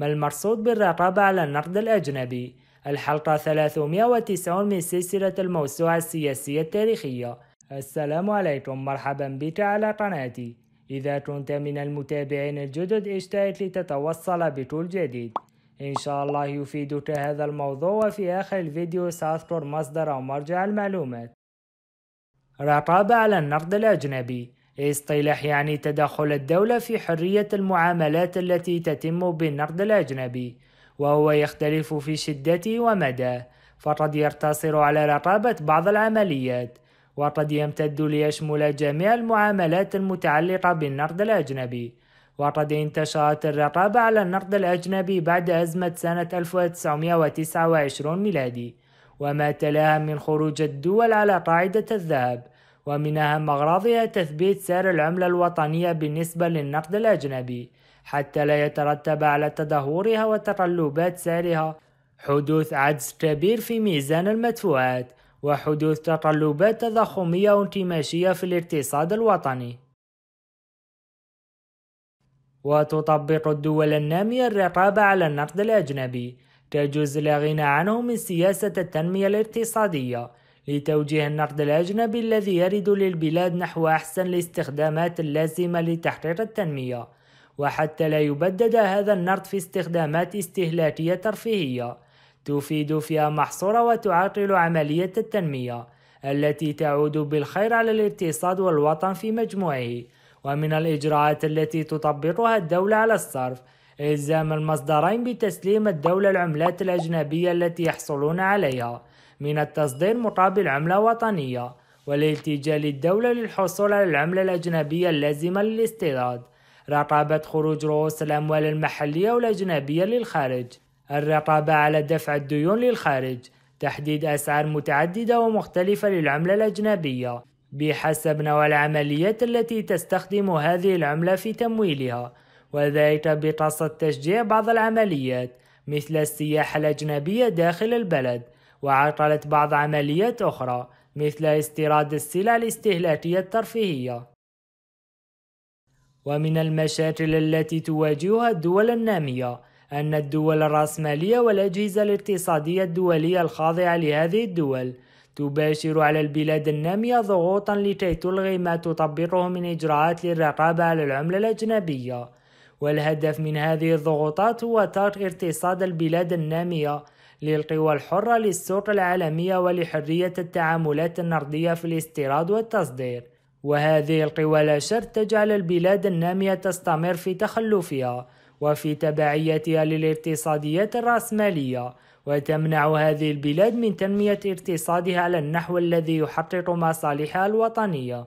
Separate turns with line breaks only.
ما المرصود بالرقابة على النقد الأجنبي الحلقة 390 من سلسلة الموسوعة السياسية التاريخية السلام عليكم مرحبا بك على قناتي إذا كنت من المتابعين الجدد اشترك لتتوصل بكل جديد إن شاء الله يفيدك هذا الموضوع وفي آخر الفيديو سأذكر مصدر أو مرجع المعلومات رقابة على النقد الأجنبي اصطلاح يعني تدخل الدولة في حرية المعاملات التي تتم بالنقد الأجنبي وهو يختلف في شدته ومداه فقد يقتصر على رقابة بعض العمليات وقد يمتد ليشمل جميع المعاملات المتعلقة بالنقد الأجنبي وقد انتشرت الرقابة على النقد الأجنبي بعد أزمة سنة 1929 ميلادي وما تلاها من خروج الدول على قاعدة الذهب ومن أهم أغراضها تثبيت سعر العملة الوطنية بالنسبة للنقد الأجنبي حتى لا يترتب على تدهورها وتقلبات سعرها حدوث عجز كبير في ميزان المدفوعات وحدوث تقلبات تضخمية وانكماشية في الاقتصاد الوطني وتطبق الدول النامية الرقابة على النقد الأجنبي تجوز لا غنى عنه من سياسة التنمية الاقتصادية لتوجيه النقد الأجنبي الذي يرد للبلاد نحو أحسن الاستخدامات اللازمة لتحقيق التنمية وحتى لا يبدد هذا النقد في استخدامات استهلاكية ترفيهية تفيد فيها محصورة وتعطل عملية التنمية التي تعود بالخير على الاقتصاد والوطن في مجموعه ومن الإجراءات التي تطبقها الدولة على الصرف إلزام المصدرين بتسليم الدولة العملات الأجنبية التي يحصلون عليها من التصدير مقابل عملة وطنية والالتجاء للدولة للحصول على العملة الأجنبية اللازمة للاستيراد رقابة خروج رؤوس الأموال المحلية والأجنبية للخارج الرقابة على دفع الديون للخارج تحديد أسعار متعددة ومختلفة للعملة الأجنبية بحسب نوع العمليات التي تستخدم هذه العملة في تمويلها وذلك بقصد تشجيع بعض العمليات مثل السياحة الأجنبية داخل البلد وعطلت بعض عمليات أخرى مثل استيراد السلع الاستهلاكية الترفيهية ومن المشاكل التي تواجهها الدول النامية أن الدول الرأسمالية والأجهزة الاقتصادية الدولية الخاضعة لهذه الدول تباشر على البلاد النامية ضغوطا لكي تلغي ما تطبقه من إجراءات للرقابة على العملة الأجنبية والهدف من هذه الضغوطات هو ترك اقتصاد البلاد النامية للقوى الحرة للسوق العالمية ولحرية التعاملات النقدية في الاستيراد والتصدير وهذه القوى لا شرط تجعل البلاد النامية تستمر في تخلفها وفي تبعيتها للاقتصاديات الرأسمالية وتمنع هذه البلاد من تنمية اقتصادها على النحو الذي يحقق مصالحها الوطنية